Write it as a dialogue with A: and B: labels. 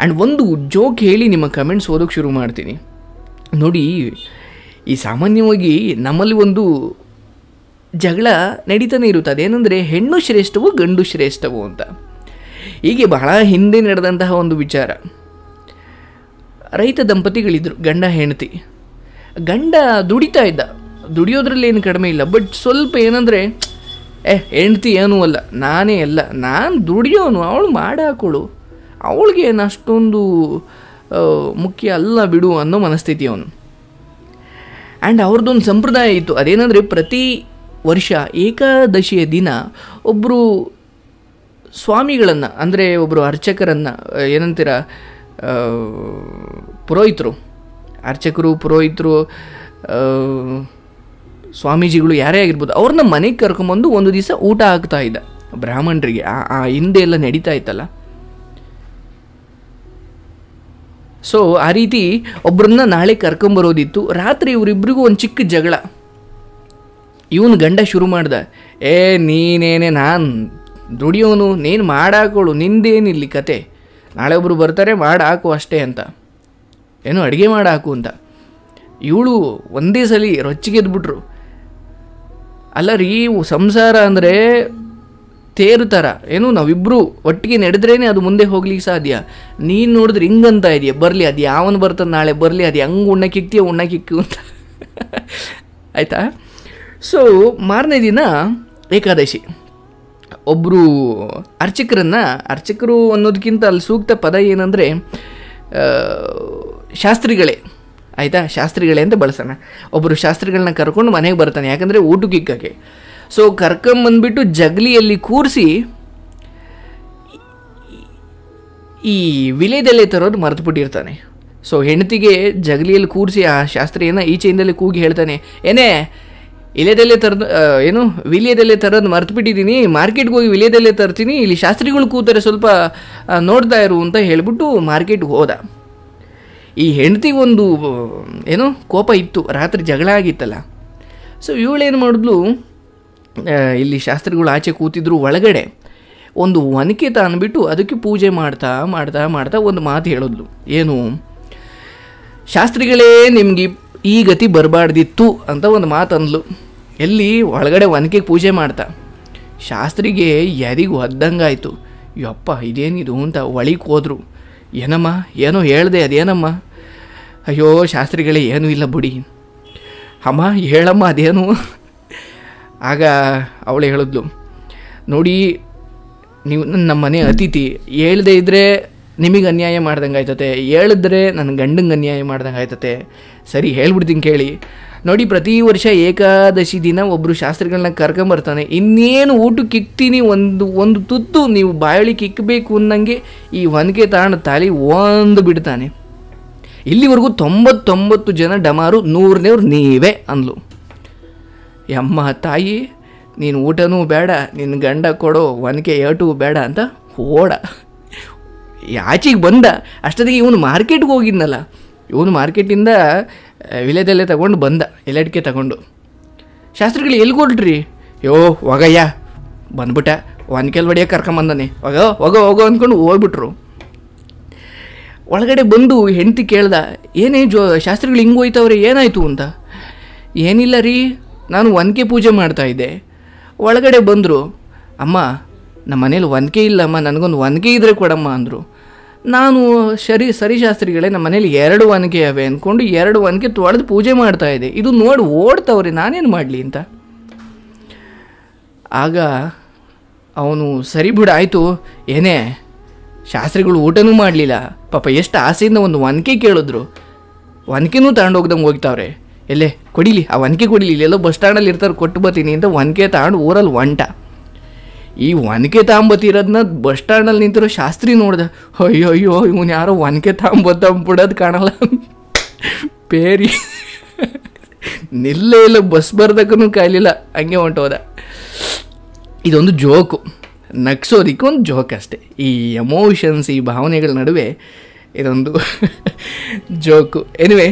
A: and ಒಂದು joke ಹೇಳಿ ನಿಮ್ಮ ಕಮೆಂಟ್ಸ್ ಓದೋಕ್ಕೆ ಶುರು ಮಾಡ್ತೀನಿ ನೋಡಿ ಈ ಸಾಮಾನ್ಯವಾಗಿ ನಮ್ಮಲ್ಲಿ ಒಂದು ಜಗಳ ನಡೀತಾನೆ ಇರುತ್ತೆ ಅದೇನೆಂದರೆ ಹೆಣ್ಣು ಶ್ರೇಷ್ಠವು ಗಂಡು ಶ್ರೇಷ್ಠವು ಅಂತ ಹೀಗೆ ಬಹಳ ಹಿಂದೆ ನಡೆದಂತಹ ಒಂದು ವಿಚಾರ ರೈತ ದಂಪತಿಗಳಿದ್ರು ಗಂಡ ಹೆಂಡತಿ ಗಂಡ ದುಡಿತಾ ಇದ್ದ ದುಡಿಯೋದ್ರಲ್ಲಿ ಏನು ಕಡಿಮೆ ಇಲ್ಲ ಬಟ್ ಸ್ವಲ್ಪ ಏನಂದರೆ ಏ ಹೆಂಡತಿ ಏನೂ ಅಲ್ಲ ನಾನೇ ಅಲ್ಲ ನಾನು ದುಡಿಯೋನು ಅವಳು ಮಾಡಾಕೊಳು ಅವಳಿಗೆ ಏನು ಅಷ್ಟೊಂದು ಮುಖ್ಯ ಅಲ್ಲ ಬಿಡು ಅನ್ನೋ ಮನಸ್ಥಿತಿ ಅವನು ಆ್ಯಂಡ್ ಅವ್ರದ್ದೊಂದು ಸಂಪ್ರದಾಯ ಇತ್ತು ಅದೇನಂದರೆ ಪ್ರತಿ ವರ್ಷ ಏಕಾದಶಿಯ ದಿನ ಒಬ್ಬರು ಸ್ವಾಮಿಗಳನ್ನು ಅಂದರೆ ಒಬ್ಬರು ಅರ್ಚಕರನ್ನು ಏನಂತೀರ ಪುರೋಹಿತರು ಅರ್ಚಕರು ಪುರೋಹಿತರು ಸ್ವಾಮೀಜಿಗಳು ಯಾರೇ ಆಗಿರ್ಬೋದು ಅವ್ರನ್ನ ಮನೆಗೆ ಕರ್ಕೊಂಬಂದು ಒಂದು ದಿವಸ ಊಟ ಆಗ್ತಾ ಇದ್ದ ಬ್ರಾಹ್ಮಣರಿಗೆ ಆ ಹಿಂದೆ ಎಲ್ಲ ನಡೀತಾ ಇತ್ತಲ್ಲ ಸೊ ಆ ರೀತಿ ಒಬ್ಬರನ್ನ ನಾಳೆ ಕರ್ಕೊಂಬರೋದಿತ್ತು ರಾತ್ರಿ ಇವರಿಬ್ಬರಿಗೂ ಒಂದು ಚಿಕ್ಕ ಜಗಳ ಇವನು ಗಂಡ ಶುರು ಮಾಡ್ದ ಏ ನೀನೇನೆ ನಾನು ದುಡಿಯೋನು ನೀನು ಮಾಡಾಕೋಳು ನಿಂದೇನಿಲ್ಲಿ ಕತೆ ನಾಳೆ ಒಬ್ಬರು ಬರ್ತಾರೆ ಮಾಡಾಕು ಅಷ್ಟೇ ಅಂತ ಏನು ಅಡುಗೆ ಮಾಡಾಕು ಅಂತ ಇವಳು ಒಂದೇ ಸಲ ರೊಚ್ಚಿಗೆದ್ಬಿಟ್ರು ಅಲ್ಲ ರೀ ಸಂಸಾರ ಅಂದರೆ ತೇರು ಥರ ಏನು ನಾವಿಬ್ಬರು ಒಟ್ಟಿಗೆ ನಡೆದ್ರೇ ಅದು ಮುಂದೆ ಹೋಗ್ಲಿಕ್ಕೆ ಸಾಧ್ಯ ನೀನು ನೋಡಿದ್ರೆ ಹಿಂಗಂತ ಇದೆಯಾ ಬರಲಿ ಅದು ಯಾವನು ಬರ್ತದೆ ನಾಳೆ ಬರಲಿ ಅದು ಹೆಂಗೆ ಉಣ್ಣ ಉಣ್ಣಕ್ಕಿಕ್ಕು ಅಂತ ಆಯಿತಾ ಸೊ ಮಾರನೇ ದಿನ ಏಕಾದಶಿ ಒಬ್ಬರು ಅರ್ಚಕರನ್ನು ಅರ್ಚಕರು ಅನ್ನೋದಕ್ಕಿಂತ ಅಲ್ಲಿ ಸೂಕ್ತ ಪದ ಏನಂದರೆ ಶಾಸ್ತ್ರಿಗಳೇ ಆಯಿತಾ ಶಾಸ್ತ್ರಿಗಳೇ ಅಂತ ಬಳಸೋಣ ಒಬ್ಬರು ಶಾಸ್ತ್ರಿಗಳನ್ನ ಕರ್ಕೊಂಡು ಮನೆಗೆ ಬರ್ತಾನೆ ಯಾಕಂದರೆ ಊಟಕ್ಕಿಕ್ಕಕ್ಕೆ ಸೊ ಕರ್ಕೊಂಬಂದ್ಬಿಟ್ಟು ಜಗಲಿಯಲ್ಲಿ ಕೂರಿಸಿ ಈ ವಿಲೇದೆಲೆ ತರೋದು ಮರೆತು ಬಿಟ್ಟಿರ್ತಾನೆ ಸೊ ಹೆಂಡತಿಗೆ ಜಗಲಿಯಲ್ಲಿ ಕೂರಿಸಿ ಆ ಶಾಸ್ತ್ರಿಯನ್ನು ಈಚೆಯಿಂದಲೇ ಕೂಗಿ ಹೇಳ್ತಾನೆ ಏನೇ ಇಲೆದಲ್ಲೇ ತರದು ಏನು ವಿಲಯದಲ್ಲೇ ತರೋದು ಮರ್ತು ಬಿಟ್ಟಿದ್ದೀನಿ ಮಾರ್ಕೆಟ್ಗೆ ಹೋಗಿ ವಿಲೇದಲ್ಲೇ ತರ್ತೀನಿ ಇಲ್ಲಿ ಶಾಸ್ತ್ರಿಗಳು ಕೂತಾರೆ ಸ್ವಲ್ಪ ನೋಡ್ತಾ ಇರು ಅಂತ ಹೇಳಿಬಿಟ್ಟು ಮಾರ್ಕೆಟ್ಗೆ ಹೋದ ಈ ಒಂದು ಏನು ಕೋಪ ಇತ್ತು ರಾತ್ರಿ ಜಗಳ ಆಗಿತ್ತಲ್ಲ ಸೊ ಇವಳೇನು ಮಾಡಿದ್ಲು ಇಲ್ಲಿ ಶಾಸ್ತ್ರಿಗಳು ಆಚೆ ಕೂತಿದ್ರು ಒಳಗಡೆ ಒಂದು ಒನಕೆ ತಂದ್ಬಿಟ್ಟು ಅದಕ್ಕೆ ಪೂಜೆ ಮಾಡ್ತಾ ಮಾಡ್ತಾ ಮಾಡ್ತಾ ಒಂದು ಮಾತು ಹೇಳಿದ್ಲು ಏನು ಶಾಸ್ತ್ರಿಗಳೇ ನಿಮಗೆ ಈ ಗತಿ ಬರಬಾರ್ದಿತ್ತು ಅಂತ ಒಂದು ಮಾತು ಅಂದ್ಲು ಎಲ್ಲಿ ಒಳಗಡೆ ಒನಕೆಗೆ ಪೂಜೆ ಮಾಡ್ತಾ ಶಾಸ್ತ್ರಿಗೆ ಯಾರಿಗೂ ಒದ್ದಂಗಾಯಿತು ಯಪ್ಪ ಇದೇನಿದು ಅಂತ ಒಳಗೆ ಹೋದರು ಏನಮ್ಮ ಏನೋ ಹೇಳ್ದೆ ಅದೇನಮ್ಮ ಅಯ್ಯೋ ಶಾಸ್ತ್ರಿಗಳೇ ಏನೂ ಇಲ್ಲ ಬಿಡಿ ಅಮ್ಮ ಹೇಳಮ್ಮ ಅದೇನು ಆಗ ಅವಳು ಹೇಳಿದ್ಲು ನೋಡಿ ನೀವು ನನ್ನ ಮನೆ ಅತಿಥಿ ಹೇಳದೇ ಇದ್ದರೆ ನಿಮಗೆ ಅನ್ಯಾಯ ಮಾಡ್ದಂಗೆ ಆಯ್ತತೆ ಹೇಳಿದ್ರೆ ನನ್ನ ಗಂಡಂಗೆ ಅನ್ಯಾಯ ಮಾಡ್ದಂಗೆ ಆಯ್ತತೆ ಸರಿ ಹೇಳ್ಬಿಡ್ತೀನಿ ಕೇಳಿ ನೋಡಿ ಪ್ರತಿ ವರ್ಷ ಏಕಾದಶಿ ದಿನ ಒಬ್ಬರು ಶಾಸ್ತ್ರಿಗಳನ್ನ ಕರ್ಕೊಂಬರ್ತಾನೆ ಇನ್ನೇನು ಊಟಕ್ಕೆ ಇಕ್ತೀನಿ ಒಂದು ಒಂದು ತುತ್ತು ನೀವು ಬಾಯಳಿ ಕಿಕ್ಕಬೇಕು ಅನ್ನಂಗೆ ಈ ಒನಕೆ ತಾಣ ತಾಳಿ ಒಂದು ಬಿಡ್ತಾನೆ ಇಲ್ಲಿವರೆಗೂ ತೊಂಬತ್ತೊಂಬತ್ತು ಜನ ಡಮಾರು ನೂರನೇವ್ರು ನೀವೇ ಅಂದ್ಲು ಎಮ್ಮ ತಾಯಿ ನೀನು ಊಟನೂ ಬೇಡ ನಿನ್ನ ಗಂಡ ಕೊಡೋ ಒನಕೆ ಏಟು ಬೇಡ ಅಂತ ಓಡ ಆಚೆಗೆ ಬಂದ ಅಷ್ಟೊತ್ತಿಗೆ ಇವನು ಮಾರ್ಕೆಟ್ಗೆ ಹೋಗಿದ್ನಲ್ಲ ಇವನು ಮಾರ್ಕೆಟಿಂದ ವಿಲೇದಲ್ಲೇ ತಗೊಂಡು ಬಂದ ಎಲ್ಲಡಿಕೆ ತಗೊಂಡು ಶಾಸ್ತ್ರಿಗಳು ಎಲ್ಲಿ ಕೊಡ್ರಿ ಯೋ ಒಗಯ್ಯ ಬಂದ್ಬಿಟ್ಟ ಒನ್ಕೆಲ್ ಬಡಿಯ ಕರ್ಕೊಂಬಂದನೆ ಒಗ ಒಗೋ ಹೋಗೋ ಅಂದ್ಕೊಂಡು ಹೋಗ್ಬಿಟ್ರು ಒಳಗಡೆ ಬಂದು ಹೆಂಡತಿ ಕೇಳ್ದ ಏನೇ ಜೋ ಶಾಸ್ತ್ರಿಗಳು ಹಿಂಗೆ ಹೋಯ್ತವ್ರೆ ಏನಾಯಿತು ಅಂತ ಏನಿಲ್ಲ ರೀ ನಾನು ಒನಕೆ ಪೂಜೆ ಮಾಡ್ತಾ ಇದ್ದೆ ಒಳಗಡೆ ಬಂದರು ಅಮ್ಮ ನಮ್ಮ ಮನೇಲಿ ಒನಕೆ ಇಲ್ಲಮ್ಮ ನನಗೊಂದು ಒನಕೆ ಇದ್ದರೆ ಕೊಡಮ್ಮ ಅಂದರು ನಾನು ಸರಿ ಶಾಸ್ತ್ರಿಗಳೇ ನಮ್ಮ ಮನೇಲಿ ಎರಡು ಒನಕೆ ಅವೆ ಅಂದ್ಕೊಂಡು ಎರಡು ಒನಕೆ ತೊಳೆದು ಪೂಜೆ ಮಾಡ್ತಾ ಇದ್ದೆ ಇದು ನೋಡಿ ಓಡ್ತಾವ್ರಿ ನಾನೇನು ಮಾಡಲಿ ಅಂತ ಆಗ ಅವನು ಸರಿ ಬಿಡ ಆಯಿತು ಏನೇ ಶಾಸ್ತ್ರಿಗಳು ಊಟನೂ ಮಾಡಲಿಲ್ಲ ಪಾಪ ಎಷ್ಟು ಆಸೆಯಿಂದ ಒಂದು ಒನಕೆ ಕೇಳಿದ್ರು ಒನಕೆನೂ ತಗೊಂಡೋಗ್ದಂಗೆ ಹೋಗ್ತಾವ್ರೆ ಎಲ್ಲೇ ಕೊಡಿಲಿ ಆ ಒನಕೆ ಕೊಡಿಲಿ ಇಲ್ಲೆಲ್ಲೋ ಬಸ್ ಸ್ಟ್ಯಾಂಡಲ್ಲಿ ಇರ್ತಾರೆ ಕೊಟ್ಟು ಬರ್ತೀನಿ ಅಂತ ಒನಕೆ ತಗೊಂಡು ಊರಲ್ಲಿ ಒಂಟ ಈ ಒನಕೆ ತಾಂಬತ್ತಿರೋದನ್ನ ಬಸ್ ಸ್ಟ್ಯಾಂಡಲ್ಲಿ ನಿಂತಿರೋ ಶಾಸ್ತ್ರಿ ನೋಡ್ದೆ ಅಯ್ಯೋ ಅಯ್ಯೋ ಇವನು ಯಾರೋ ಒನಕೆ ತಾಂಬತ್ತಂಬಿಡೋದು ಕಾಣಲ್ಲ ಪೇರಿ ನಿಲ್ಲೇ ಇಲ್ಲ ಬಸ್ ಬರ್ದಕ್ಕೂ ಕಾಯಲಿಲ್ಲ ಹಂಗೆ ಹೊಂಟೋದ ಇದೊಂದು ಜೋಕು ನಗ್ಸೋದಕ್ಕೆ ಒಂದು ಜೋಕ್ ಅಷ್ಟೆ ಈ ಎಮೋಷನ್ಸ್ ಈ ಭಾವನೆಗಳ ನಡುವೆ ಇದೊಂದು ಜೋಕು ಎನಿವೆ